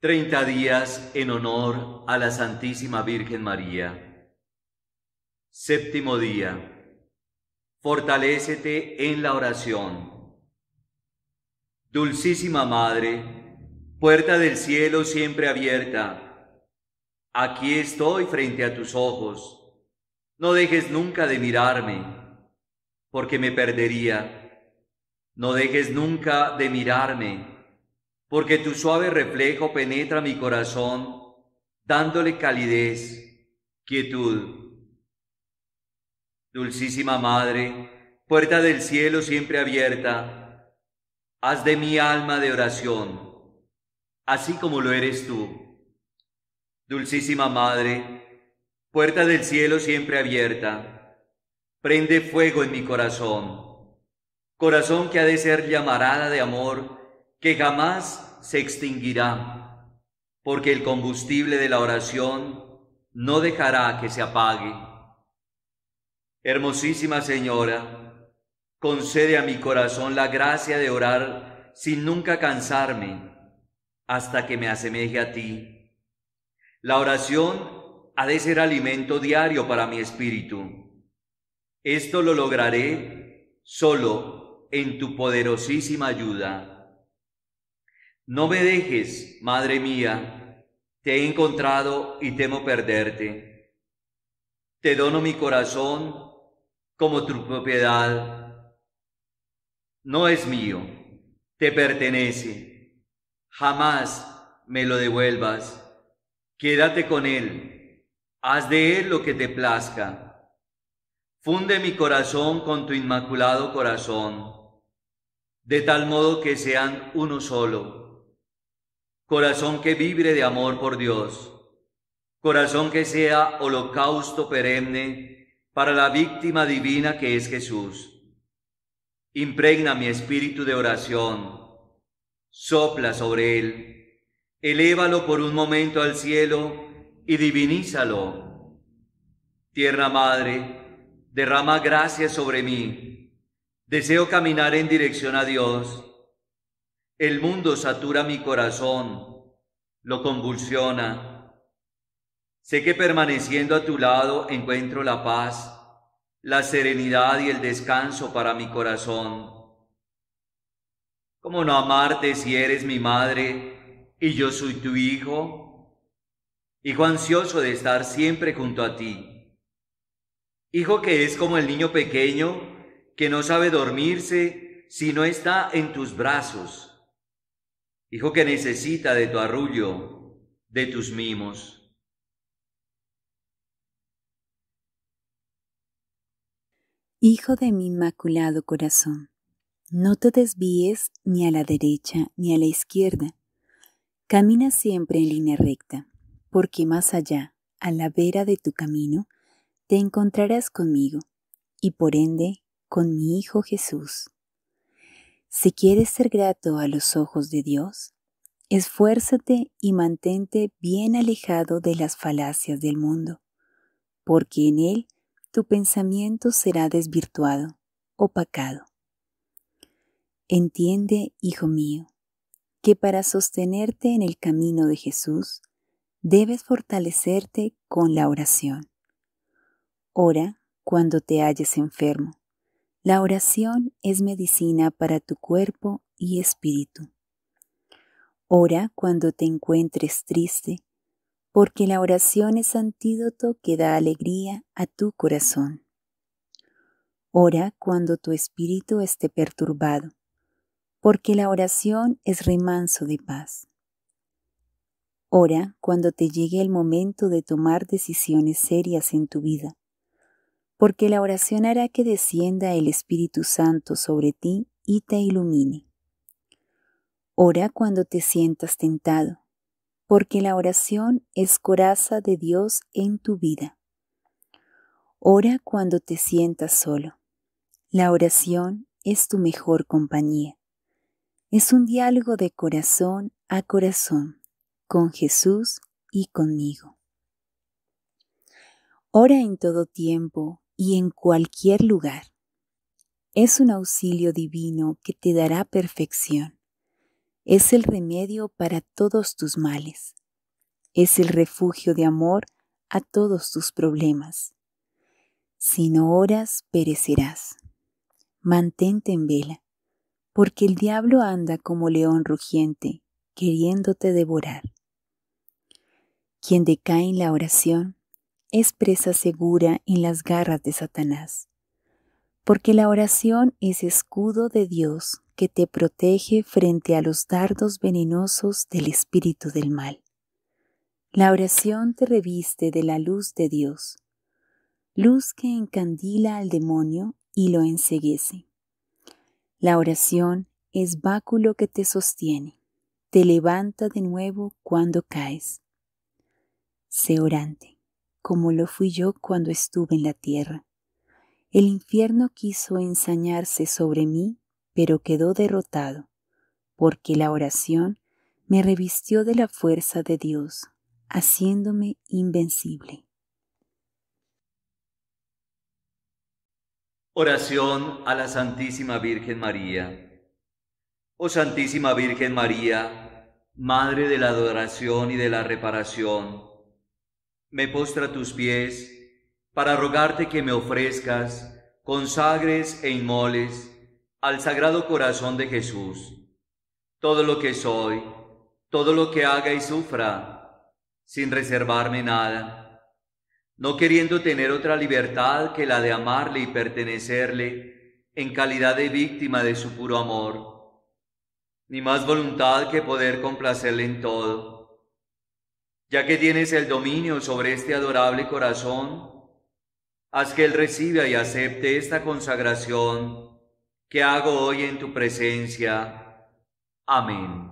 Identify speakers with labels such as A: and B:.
A: 30 días en honor a la Santísima Virgen María. Séptimo día. Fortalécete en la oración. Dulcísima Madre, puerta del cielo siempre abierta, aquí estoy frente a tus ojos. No dejes nunca de mirarme, porque me perdería. No dejes nunca de mirarme porque tu suave reflejo penetra mi corazón, dándole calidez, quietud. Dulcísima Madre, puerta del cielo siempre abierta, haz de mi alma de oración, así como lo eres tú. Dulcísima Madre, puerta del cielo siempre abierta, prende fuego en mi corazón, corazón que ha de ser llamarada de amor, que jamás se extinguirá, porque el combustible de la oración no dejará que se apague. Hermosísima Señora, concede a mi corazón la gracia de orar sin nunca cansarme hasta que me asemeje a ti. La oración ha de ser alimento diario para mi espíritu. Esto lo lograré solo en tu poderosísima ayuda. No me dejes, madre mía, te he encontrado y temo perderte. Te dono mi corazón como tu propiedad. No es mío, te pertenece. Jamás me lo devuelvas. Quédate con él, haz de él lo que te plazca. Funde mi corazón con tu inmaculado corazón, de tal modo que sean uno solo corazón que vibre de amor por Dios, corazón que sea holocausto perenne para la víctima divina que es Jesús. Impregna mi espíritu de oración, sopla sobre él, elévalo por un momento al cielo y divinízalo. Tierra Madre, derrama gracia sobre mí. Deseo caminar en dirección a Dios el mundo satura mi corazón, lo convulsiona. Sé que permaneciendo a tu lado encuentro la paz, la serenidad y el descanso para mi corazón. ¿Cómo no amarte si eres mi madre y yo soy tu hijo? Hijo ansioso de estar siempre junto a ti. Hijo que es como el niño pequeño que no sabe dormirse si no está en tus brazos Hijo que necesita de tu arrullo, de tus mimos.
B: Hijo de mi inmaculado corazón, no te desvíes ni a la derecha ni a la izquierda. Camina siempre en línea recta, porque más allá, a la vera de tu camino, te encontrarás conmigo y por ende con mi Hijo Jesús. Si quieres ser grato a los ojos de Dios, esfuérzate y mantente bien alejado de las falacias del mundo, porque en él tu pensamiento será desvirtuado, opacado. Entiende, hijo mío, que para sostenerte en el camino de Jesús, debes fortalecerte con la oración. Ora cuando te halles enfermo, la oración es medicina para tu cuerpo y espíritu. Ora cuando te encuentres triste, porque la oración es antídoto que da alegría a tu corazón. Ora cuando tu espíritu esté perturbado, porque la oración es remanso de paz. Ora cuando te llegue el momento de tomar decisiones serias en tu vida, porque la oración hará que descienda el Espíritu Santo sobre ti y te ilumine. Ora cuando te sientas tentado, porque la oración es coraza de Dios en tu vida. Ora cuando te sientas solo. La oración es tu mejor compañía. Es un diálogo de corazón a corazón, con Jesús y conmigo. Ora en todo tiempo, y en cualquier lugar. Es un auxilio divino que te dará perfección. Es el remedio para todos tus males. Es el refugio de amor a todos tus problemas. Si no oras, perecerás. Mantente en vela, porque el diablo anda como león rugiente, queriéndote devorar. Quien decae en la oración, es presa segura en las garras de Satanás, porque la oración es escudo de Dios que te protege frente a los dardos venenosos del espíritu del mal. La oración te reviste de la luz de Dios, luz que encandila al demonio y lo enseguece. La oración es báculo que te sostiene, te levanta de nuevo cuando caes. Sé orante como lo fui yo cuando estuve en la tierra. El infierno quiso ensañarse sobre mí, pero quedó derrotado, porque la oración me revistió de la fuerza de Dios, haciéndome invencible.
A: Oración a la Santísima Virgen María. Oh Santísima Virgen María, Madre de la Adoración y de la Reparación, me postra tus pies para rogarte que me ofrezcas, consagres e inmoles al Sagrado Corazón de Jesús todo lo que soy, todo lo que haga y sufra, sin reservarme nada, no queriendo tener otra libertad que la de amarle y pertenecerle en calidad de víctima de su puro amor, ni más voluntad que poder complacerle en todo ya que tienes el dominio sobre este adorable corazón, haz que Él reciba y acepte esta consagración que hago hoy en tu presencia. Amén.